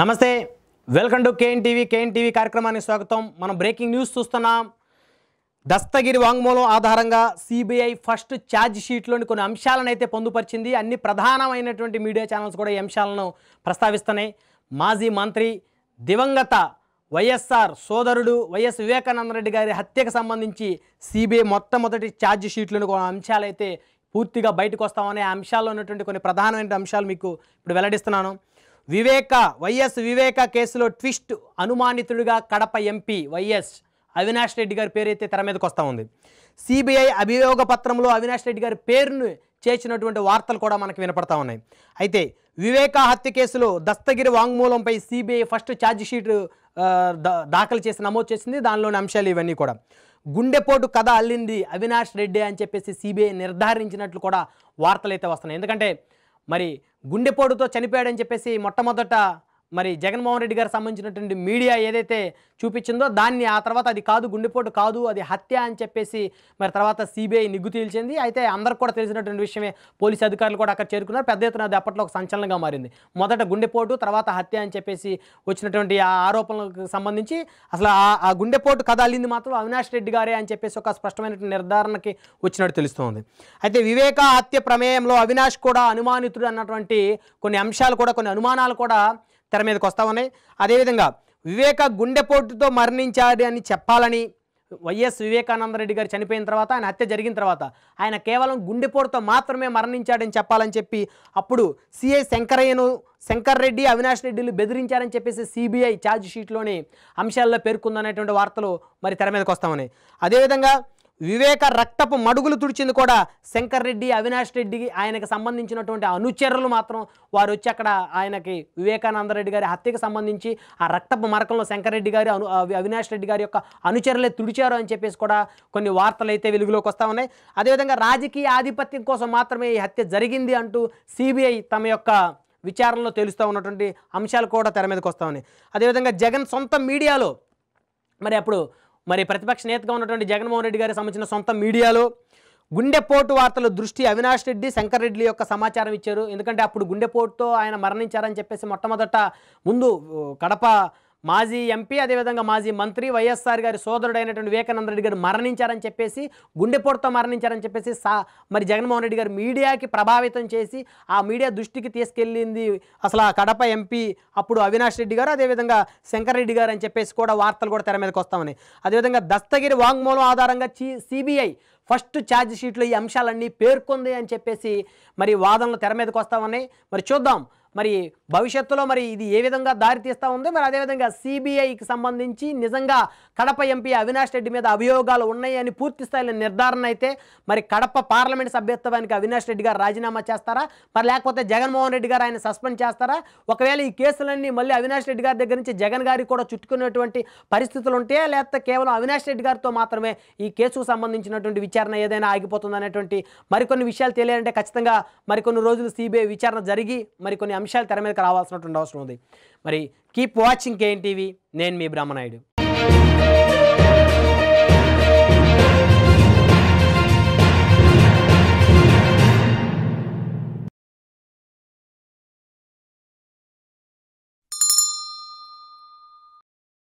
నమస్తే welcome to KN TV KN TV కార్యక్రమానికి స్వాగతం మనం బ్రేకింగ్ న్యూస్ చూస్తున్నాం దస్తగిరి వాంగ్మూలం ఆధారంగా సిబిఐ ఫస్ట్ ఛార్జ్ షీట్లోని కొన్ని అంశాలను అయితే పొందుపరిచింది అన్ని ప్రధానమైనటువంటి మీడియా ఛానల్స్ కూడా ఈ అంశాలను ప్రస్తావిస్తున్నాయి మాజీ మంత్రి దివంగత వైఎస్ఆర్ సోదరుడు వైఎస్ వివేకానంద రెడ్డి గారి హత్యకు సంబంధించి సిబిఐ మొట్టమొదటి ఛార్జ్ షీట్లోని కొన్ని అంశాలు అయితే పూర్తిగా బయటకు వస్తామనే అంశాల్లో ఉన్నటువంటి కొన్ని ప్రధానమైన అంశాలు మీకు ఇప్పుడు వెల్లడిస్తున్నాను వివేక వైఎస్ వివేక కేసులో ట్విస్ట్ అనుమానితుడిగా కడప ఎంపీ వైఎస్ అవినాష్ రెడ్డి గారి పేరు అయితే తెర మీదకి వస్తూ ఉంది సిబిఐ అభియోగ పత్రంలో అవినాష్ రెడ్డి గారి పేరును చేర్చినటువంటి వార్తలు కూడా మనకు వినపడతా ఉన్నాయి అయితే వివేక హత్య కేసులో దస్తగిరి వాంగ్మూలంపై సిబిఐ ఫస్ట్ ఛార్జ్షీట్ దాఖలు చేసి నమోదు చేసింది దానిలోని అంశాలు ఇవన్నీ కూడా గుండెపోటు కథ అల్లింది అవినాష్ రెడ్డి అని చెప్పేసి సిబిఐ నిర్ధారించినట్లు కూడా వార్తలు అయితే వస్తున్నాయి ఎందుకంటే మరి గుండెపోటుతో చనిపోయాడని చెప్పేసి మొట్టమొదట మరి జగన్మోహన్ రెడ్డి గారు సంబంధించినటువంటి మీడియా ఏదైతే చూపించిందో దాన్ని ఆ తర్వాత అది కాదు గుండెపోటు కాదు అది హత్య అని చెప్పేసి మరి తర్వాత సిబిఐ నిగ్గు తీల్చింది అయితే అందరికి కూడా తెలిసినటువంటి విషయమే పోలీసు అధికారులు కూడా అక్కడ చేరుకున్నారు పెద్ద ఎత్తున అది అప్పట్లో ఒక సంచలనంగా మారింది మొదట గుండెపోటు తర్వాత హత్య అని చెప్పేసి వచ్చినటువంటి ఆ ఆరోపణలకు సంబంధించి అసలు ఆ గుండెపోటు కథ అల్లింది మాత్రం అవినాష్ రెడ్డి గారే అని చెప్పేసి ఒక స్పష్టమైనటువంటి నిర్ధారణకి వచ్చినట్టు తెలుస్తోంది అయితే వివేక హత్య ప్రమేయంలో అవినాష్ కూడా అనుమానితుడు అన్నటువంటి కొన్ని అంశాలు కూడా కొన్ని అనుమానాలు కూడా తెర మీదకి వస్తూ ఉన్నాయి అదేవిధంగా వివేక గుండెపోటుతో మరణించాడు అని చెప్పాలని వైఎస్ వివేకానందరెడ్డి గారు చనిపోయిన తర్వాత ఆయన హత్య జరిగిన తర్వాత ఆయన కేవలం గుండెపోటుతో మాత్రమే మరణించాడని చెప్పాలని చెప్పి అప్పుడు సిఐ శంకరయ్యను శంకర్ రెడ్డి అవినాష్ రెడ్డిలు బెదిరించారని చెప్పేసి సిబిఐ ఛార్జ్ షీట్లోని అంశాల్లో పేర్కొందనేటువంటి వార్తలు మరి తెర మీదకి వస్తామని అదేవిధంగా వివేక రక్తపు మడుగులు తుడిచింది కూడా శంకర్ రెడ్డి అవినాష్ రెడ్డికి ఆయనకు సంబంధించినటువంటి అనుచరులు మాత్రం వారు వచ్చి అక్కడ ఆయనకి వివేకానందరెడ్డి గారి హత్యకు సంబంధించి ఆ రక్తపు మరకంలో శంకర్ రెడ్డి గారి అను అవినాష్ రెడ్డి గారి యొక్క అనుచరులే తుడిచారు అని చెప్పేసి కూడా కొన్ని వార్తలు అయితే వెలుగులోకి వస్తూ ఉన్నాయి అదేవిధంగా రాజకీయ ఆధిపత్యం కోసం మాత్రమే ఈ హత్య జరిగింది అంటూ సిబిఐ తమ యొక్క విచారణలో తెలుస్తూ ఉన్నటువంటి అంశాలు కూడా తెర మీదకి వస్తూ ఉన్నాయి అదేవిధంగా జగన్ సొంత మీడియాలో మరి అప్పుడు మరి ప్రతిపక్ష నేతగా ఉన్నటువంటి జగన్మోహన్ రెడ్డి గారికి సంబంధించిన సొంత మీడియాలో గుండెపోటు వార్తల దృష్టి అవినాష్ రెడ్డి శంకర్ రెడ్డి యొక్క సమాచారం ఇచ్చారు ఎందుకంటే అప్పుడు గుండెపోటుతో ఆయన మరణించారని చెప్పేసి మొట్టమొదట ముందు కడప మాజీ ఎంపీ అదేవిధంగా మాజీ మంత్రి వైఎస్ఆర్ గారి సోదరుడైనటువంటి వివేకానంద రెడ్డి గారు మరణించారని చెప్పేసి గుండెపోటుతో మరణించారని చెప్పేసి సా మరి జగన్మోహన్ రెడ్డి గారు మీడియాకి ప్రభావితం చేసి ఆ మీడియా దృష్టికి తీసుకెళ్ళింది అసలు ఆ కడప ఎంపీ అప్పుడు అవినాష్ రెడ్డి గారు అదేవిధంగా శంకర్ రెడ్డి గారు అని చెప్పేసి కూడా వార్తలు కూడా తెర మీదకి వస్తామని అదేవిధంగా దస్తగిరి వాంగ్మూలం ఆధారంగా సిబిఐ ఫస్ట్ ఛార్జ్ షీట్లో ఈ అంశాలన్నీ పేర్కొంది అని చెప్పేసి మరి వాదనలు తెర మీదకి వస్తామని మరి చూద్దాం మరి భవిష్యత్తులో మరి ఇది ఏ విధంగా దారితీస్తూ ఉందో మరి అదేవిధంగా సిబిఐకి సంబంధించి నిజంగా కడప ఎంపీ అవినాష్ రెడ్డి మీద అభియోగాలు ఉన్నాయని పూర్తి స్థాయిలో నిర్ధారణ అయితే మరి కడప పార్లమెంట్ సభ్యత్వానికి అవినాష్ రెడ్డి గారు రాజీనామా చేస్తారా మరి లేకపోతే జగన్మోహన్ రెడ్డి గారు ఆయన సస్పెండ్ చేస్తారా ఒకవేళ ఈ కేసులన్నీ మళ్ళీ అవినాష్ రెడ్డి గారి దగ్గర నుంచి జగన్ గారికి కూడా చుట్టుకునేటువంటి పరిస్థితులు ఉంటే లేకపోతే కేవలం అవినాష్ రెడ్డి గారితో మాత్రమే ఈ కేసుకు సంబంధించినటువంటి విచారణ ఏదైనా ఆగిపోతుంది అనేటువంటి మరికొన్ని విషయాలు తెలియాలంటే ఖచ్చితంగా మరికొన్ని రోజులు సిబిఐ విచారణ జరిగి మరికొన్ని అంశాలు తెర మీదకి రావాల్సినటువంటి అవసరం ఉంది మరి కీప్ వాచింగ్ కేఎన్ టీవీ నేను మీ బ్రహ్మనాయుడు